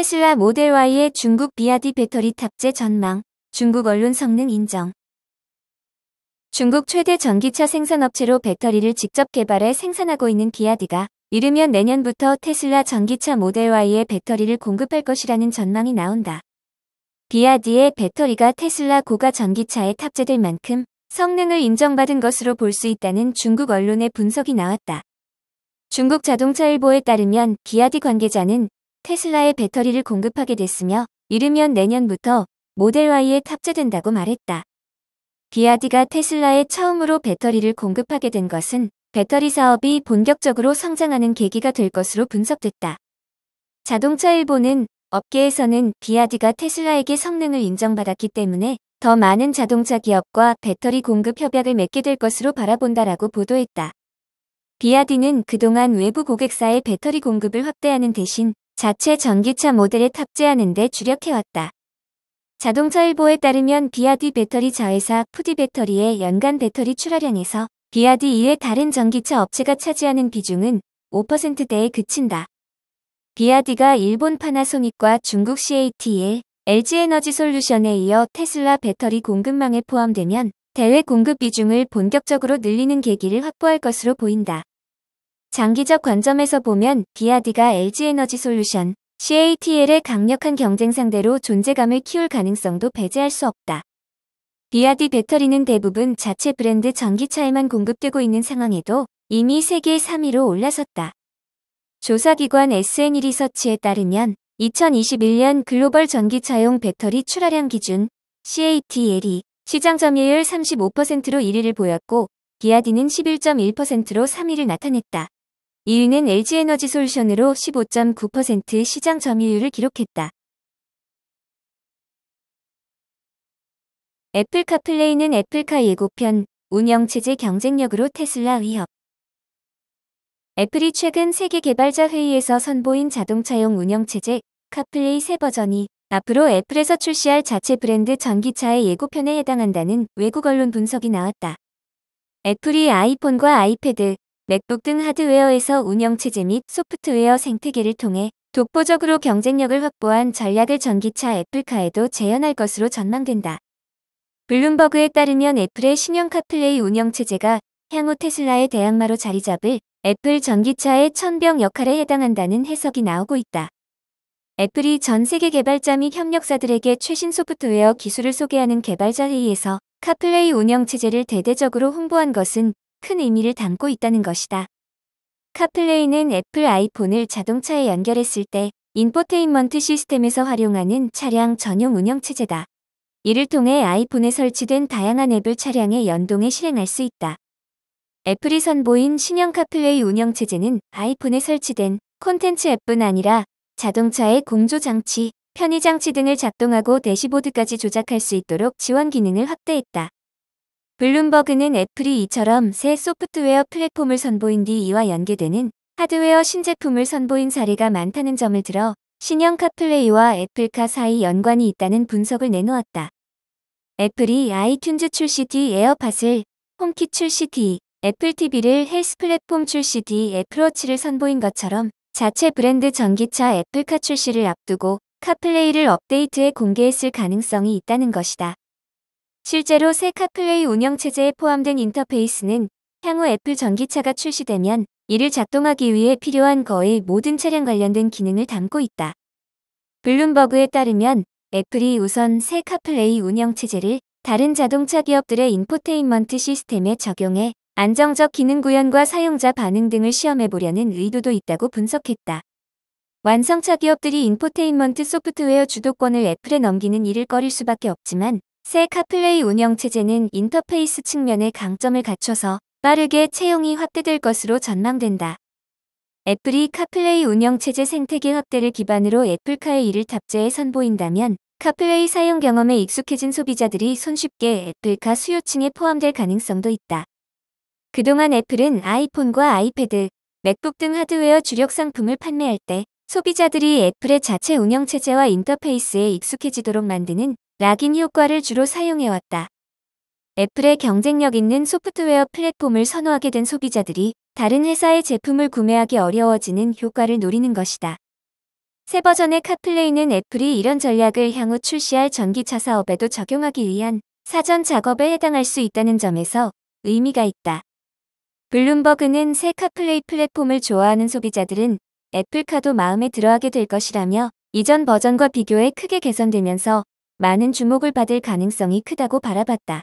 테슬라 모델 Y의 중국 비아디 배터리 탑재 전망, 중국 언론 성능 인정. 중국 최대 전기차 생산업체로 배터리를 직접 개발해 생산하고 있는 비아디가 이르면 내년부터 테슬라 전기차 모델 Y의 배터리를 공급할 것이라는 전망이 나온다. 비아디의 배터리가 테슬라 고가 전기차에 탑재될 만큼 성능을 인정받은 것으로 볼 수 있다는 중국 언론의 분석이 나왔다. 중국 자동차일보에 따르면 비아디 관계자는 테슬라의 배터리를 공급하게 됐으며 이르면 내년부터 모델 Y에 탑재된다고 말했다. 비아디가 테슬라에 처음으로 배터리를 공급하게 된 것은 배터리 사업이 본격적으로 성장하는 계기가 될 것으로 분석됐다. 자동차 일본은 업계에서는 비아디가 테슬라에게 성능을 인정받았기 때문에 더 많은 자동차 기업과 배터리 공급 협약을 맺게 될 것으로 바라본다라고 보도했다. 비아디는 그동안 외부 고객사의 배터리 공급을 확대하는 대신 자체 전기차 모델에 탑재하는 데 주력해왔다. 자동차일보에 따르면 비아디 배터리 자회사 푸디 배터리의 연간 배터리 출하량에서 비아디 이외 다른 전기차 업체가 차지하는 비중은 5%대에 그친다. 비아디가 일본 파나소닉과 중국 CATL, LG 에너지 솔루션에 이어 테슬라 배터리 공급망에 포함되면 대외 공급 비중을 본격적으로 늘리는 계기를 확보할 것으로 보인다. 장기적 관점에서 보면 비아디가 LG에너지 솔루션, CATL의 강력한 경쟁 상대로 존재감을 키울 가능성도 배제할 수 없다. 비아디 배터리는 대부분 자체 브랜드 전기차에만 공급되고 있는 상황에도 이미 세계 3위로 올라섰다. 조사기관 SN 리서치에 따르면 2021년 글로벌 전기차용 배터리 출하량 기준 CATL이 시장 점유율 35%로 1위를 보였고 비아디는 11.1%로 3위를 나타냈다. 2위는 LG에너지 솔루션으로 15.9% 시장 점유율을 기록했다. 애플 카플레이는 애플카 예고편, 운영체제 경쟁력으로 테슬라 위협. 애플이 최근 세계 개발자 회의에서 선보인 자동차용 운영체제 카플레이 새 버전이 앞으로 애플에서 출시할 자체 브랜드 전기차의 예고편에 해당한다는 외국 언론 분석이 나왔다. 애플이 아이폰과 아이패드, 맥북 등 하드웨어에서 운영체제 및 소프트웨어 생태계를 통해 독보적으로 경쟁력을 확보한 전략을 전기차 애플카에도 재현할 것으로 전망된다. 블룸버그에 따르면 애플의 신형 카플레이 운영체제가 향후 테슬라의 대항마로 자리 잡을 애플 전기차의 천병 역할에 해당한다는 해석이 나오고 있다. 애플이 전 세계 개발자 및 협력사들에게 최신 소프트웨어 기술을 소개하는 개발자 회의에서 카플레이 운영체제를 대대적으로 홍보한 것은 큰 의미를 담고 있다는 것이다. 카플레이는 애플 아이폰을 자동차에 연결했을 때 인포테인먼트 시스템에서 활용하는 차량 전용 운영체제다. 이를 통해 아이폰에 설치된 다양한 앱을 차량에 연동해 실행할 수 있다. 애플이 선보인 신형 카플레이 운영체제는 아이폰에 설치된 콘텐츠 앱뿐 아니라 자동차의 공조장치, 편의장치 등을 작동하고 대시보드까지 조작할 수 있도록 지원 기능을 확대했다. 블룸버그는 애플이 이처럼 새 소프트웨어 플랫폼을 선보인 뒤 이와 연계되는 하드웨어 신제품을 선보인 사례가 많다는 점을 들어 신형 카플레이와 애플카 사이 연관이 있다는 분석을 내놓았다. 애플이 아이튠즈 출시 뒤 에어팟을, 홈킷 출시 뒤 애플 TV를 헬스 플랫폼 출시 뒤 애플워치를 선보인 것처럼 자체 브랜드 전기차 애플카 출시를 앞두고 카플레이를 업데이트해 공개했을 가능성이 있다는 것이다. 실제로 새 카플레이 운영체제에 포함된 인터페이스는 향후 애플 전기차가 출시되면 이를 작동하기 위해 필요한 거의 모든 차량 관련된 기능을 담고 있다. 블룸버그에 따르면 애플이 우선 새 카플레이 운영체제를 다른 자동차 기업들의 인포테인먼트 시스템에 적용해 안정적 기능 구현과 사용자 반응 등을 시험해 보려는 의도도 있다고 분석했다. 완성차 기업들이 인포테인먼트 소프트웨어 주도권을 애플에 넘기는 일을 꺼릴 수밖에 없지만 새 카플레이 운영 체제는 인터페이스 측면의 강점을 갖춰서 빠르게 채용이 확대될 것으로 전망된다. 애플이 카플레이 운영 체제 생태계 확대를 기반으로 애플카의 이를 탑재해 선보인다면 카플레이 사용 경험에 익숙해진 소비자들이 손쉽게 애플카 수요층에 포함될 가능성도 있다. 그동안 애플은 아이폰과 아이패드, 맥북 등 하드웨어 주력 상품을 판매할 때 소비자들이 애플의 자체 운영체제와 인터페이스에 익숙해지도록 만드는 락인 효과를 주로 사용해왔다. 애플의 경쟁력 있는 소프트웨어 플랫폼을 선호하게 된 소비자들이 다른 회사의 제품을 구매하기 어려워지는 효과를 노리는 것이다. 새 버전의 카플레이는 애플이 이런 전략을 향후 출시할 전기차 사업에도 적용하기 위한 사전 작업에 해당할 수 있다는 점에서 의미가 있다. 블룸버그는 새 카플레이 플랫폼을 좋아하는 소비자들은 애플카도 마음에 들어하게 될 것이라며 이전 버전과 비교해 크게 개선되면서 많은 주목을 받을 가능성이 크다고 바라봤다.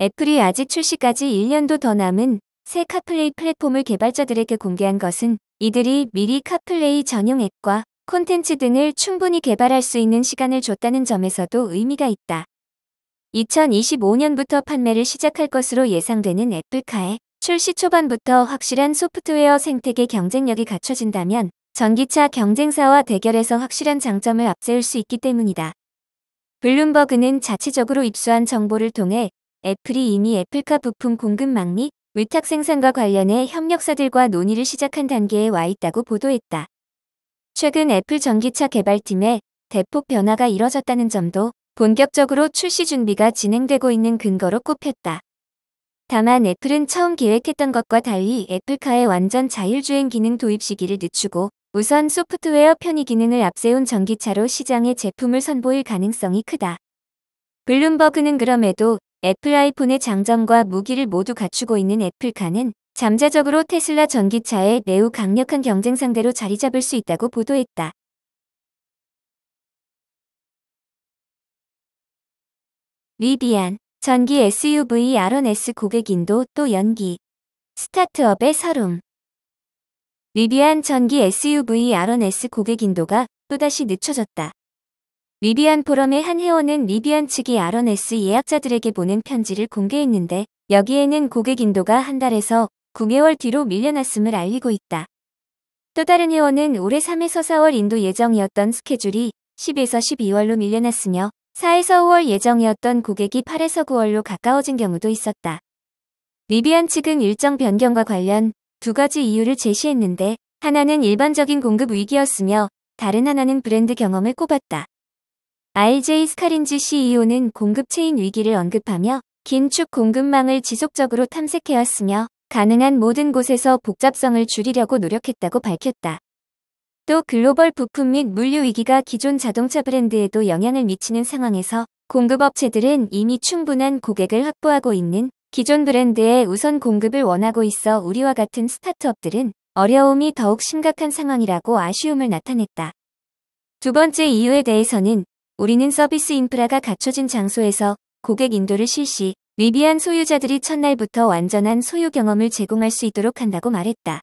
애플이 아직 출시까지 1년도 더 남은 새 카플레이 플랫폼을 개발자들에게 공개한 것은 이들이 미리 카플레이 전용 앱과 콘텐츠 등을 충분히 개발할 수 있는 시간을 줬다는 점에서도 의미가 있다. 2025년부터 판매를 시작할 것으로 예상되는 애플카에 출시 초반부터 확실한 소프트웨어 생태계 경쟁력이 갖춰진다면 전기차 경쟁사와 대결에서 확실한 장점을 앞세울 수 있기 때문이다. 블룸버그는 자체적으로 입수한 정보를 통해 애플이 이미 애플카 부품 공급망 및 위탁 생산과 관련해 협력사들과 논의를 시작한 단계에 와 있다고 보도했다. 최근 애플 전기차 개발팀에 대폭 변화가 이뤄졌다는 점도 본격적으로 출시 준비가 진행되고 있는 근거로 꼽혔다. 다만 애플은 처음 계획했던 것과 달리 애플카의 완전 자율주행 기능 도입 시기를 늦추고 우선 소프트웨어 편의 기능을 앞세운 전기차로 시장에 제품을 선보일 가능성이 크다. 블룸버그는 그럼에도 애플 아이폰의 장점과 무기를 모두 갖추고 있는 애플카는 잠재적으로 테슬라 전기차의 매우 강력한 경쟁 상대로 자리 잡을 수 있다고 보도했다. 리비안 전기 SUV R1S 고객 인도 또 연기 스타트업의 서움 리비안 전기 SUV R1S 고객 인도가 또다시 늦춰졌다. 리비안 포럼의 한 회원은 리비안 측이 R1S 예약자들에게 보낸 편지를 공개했는데 여기에는 고객 인도가 한 달에서 9개월 뒤로 밀려났음을 알리고 있다. 또 다른 회원은 올해 3에서 4월 인도 예정이었던 스케줄이 10에서 12월로 밀려났으며 4에서 5월 예정이었던 고객이 8에서 9월로 가까워진 경우도 있었다. 리비안 측은 일정 변경과 관련 두 가지 이유를 제시했는데 하나는 일반적인 공급 위기였으며 다른 하나는 브랜드 경험을 꼽았다. RJ 스카린지 CEO는 공급 체인 위기를 언급하며 긴축 공급망을 지속적으로 탐색해왔으며 가능한 모든 곳에서 복잡성을 줄이려고 노력했다고 밝혔다. 또 글로벌 부품 및 물류 위기가 기존 자동차 브랜드에도 영향을 미치는 상황에서 공급업체들은 이미 충분한 고객을 확보하고 있는 기존 브랜드에 우선 공급을 원하고 있어 우리와 같은 스타트업들은 어려움이 더욱 심각한 상황이라고 아쉬움을 나타냈다. 두 번째 이유에 대해서는 우리는 서비스 인프라가 갖춰진 장소에서 고객 인도를 실시, 위비한 소유자들이 첫날부터 완전한 소유 경험을 제공할 수 있도록 한다고 말했다.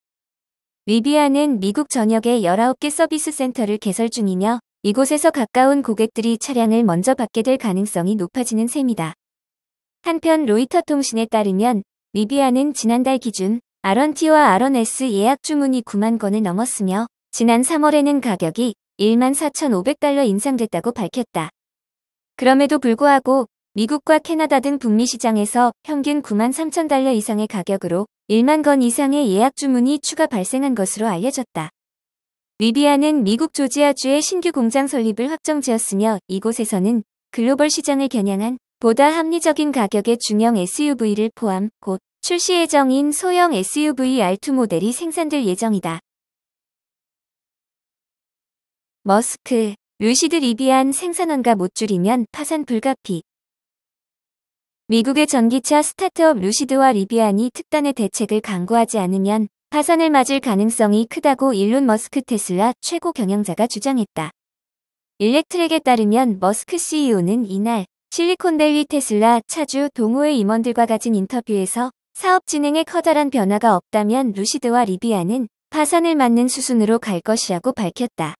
위비아는 미국 전역에 19개 서비스 센터를 개설 중이며 이곳에서 가까운 고객들이 차량을 먼저 받게 될 가능성이 높아지는 셈이다. 한편 로이터 통신에 따르면 리비아는 지난달 기준 아런T와 아런S 예약 주문이 9만 건을 넘었으며 지난 3월에는 가격이 1만 4,500달러 인상됐다고 밝혔다. 그럼에도 불구하고 미국과 캐나다 등 북미 시장에서 평균 9만 3천 달러 이상의 가격으로 1만 건 이상의 예약 주문이 추가 발생한 것으로 알려졌다. 리비아는 미국 조지아주의 신규 공장 설립을 확정지었으며 이곳에서는 글로벌 시장을 겨냥한 보다 합리적인 가격의 중형 SUV를 포함 곧 출시 예정인 소형 SUV R2 모델이 생산될 예정이다. 머스크, 루시드 리비안 생산원가 못 줄이면 파산 불가피. 미국의 전기차 스타트업 루시드와 리비안이 특단의 대책을 강구하지 않으면 파산을 맞을 가능성이 크다고 일론 머스크 테슬라 최고 경영자가 주장했다. 일렉트랙에 따르면 머스크 CEO는 이날 실리콘밸리 테슬라 차주 동호회 임원들과 가진 인터뷰에서 사업 진행에 커다란 변화가 없다면 루시드와 리비아는 파산을 맞는 수순으로 갈 것이라고 밝혔다.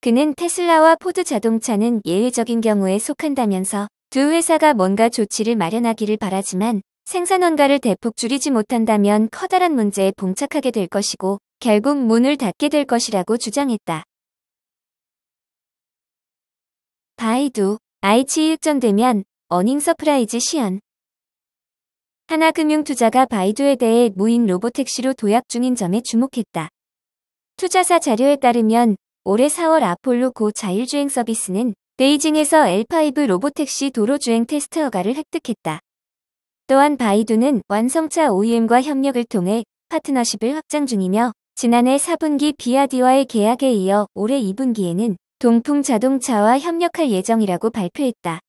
그는 테슬라와 포드 자동차는 예외적인 경우에 속한다면서 두 회사가 뭔가 조치를 마련하기를 바라지만 생산원가를 대폭 줄이지 못한다면 커다란 문제에 봉착하게 될 것이고 결국 문을 닫게 될 것이라고 주장했다. 바이두 아이치 흑전되면 어닝 서프라이즈 시연. 하나금융투자가 바이두에 대해 무인 로보택시로 도약 중인 점에 주목했다. 투자사 자료에 따르면 올해 4월 아폴로 고 자율주행 서비스는 베이징에서 L5 로보택시 도로주행 테스트 허가를 획득했다. 또한 바이두는 완성차 OEM과 협력을 통해 파트너십을 확장 중이며 지난해 4분기 비아디와의 계약에 이어 올해 2분기에는 동풍자동차와 협력할 예정이라고 발표했다.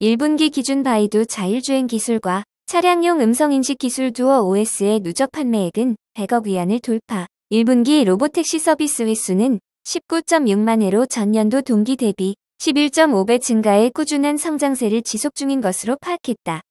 1분기 기준 바이두 자율주행 기술과 차량용 음성인식 기술 두어 OS의 누적 판매액은 100억 위안을 돌파. 1분기 로보택시 서비스 횟수는 19.6만 회로 전년도 동기 대비 11.5배 증가의 꾸준한 성장세를 지속 중인 것으로 파악했다.